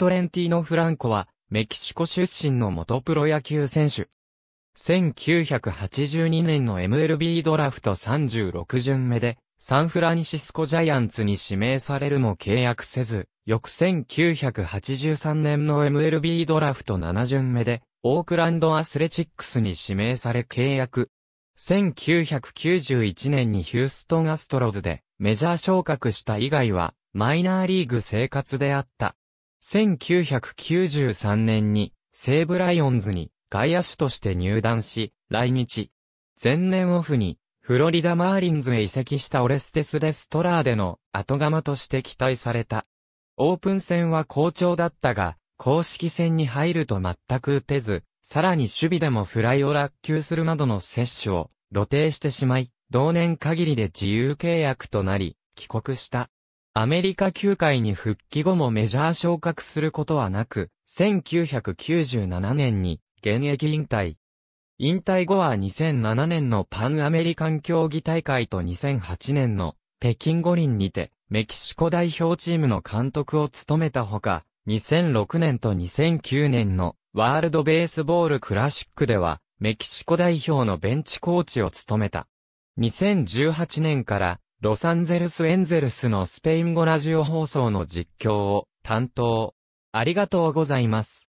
トレンティーノ・フランコは、メキシコ出身の元プロ野球選手。1982年の MLB ドラフト36巡目で、サンフランシスコジャイアンツに指名されるも契約せず、翌1983年の MLB ドラフト7巡目で、オークランドアスレチックスに指名され契約。1991年にヒューストンアストロズでメジャー昇格した以外はマイナーリーグ生活であった。1993年に西武ライオンズに外野手として入団し、来日。前年オフにフロリダマーリンズへ移籍したオレステス・デストラーでの後釜として期待された。オープン戦は好調だったが、公式戦に入ると全く打てず、さらに守備でもフライを落球するなどの接種を露呈してしまい、同年限りで自由契約となり、帰国した。アメリカ球界に復帰後もメジャー昇格することはなく、1997年に現役引退。引退後は2007年のパンアメリカン競技大会と2008年の北京五輪にてメキシコ代表チームの監督を務めたほか、2006年と2009年のワールドベースボールクラシックではメキシコ代表のベンチコーチを務めた。2018年からロサンゼルスエンゼルスのスペイン語ラジオ放送の実況を担当。ありがとうございます。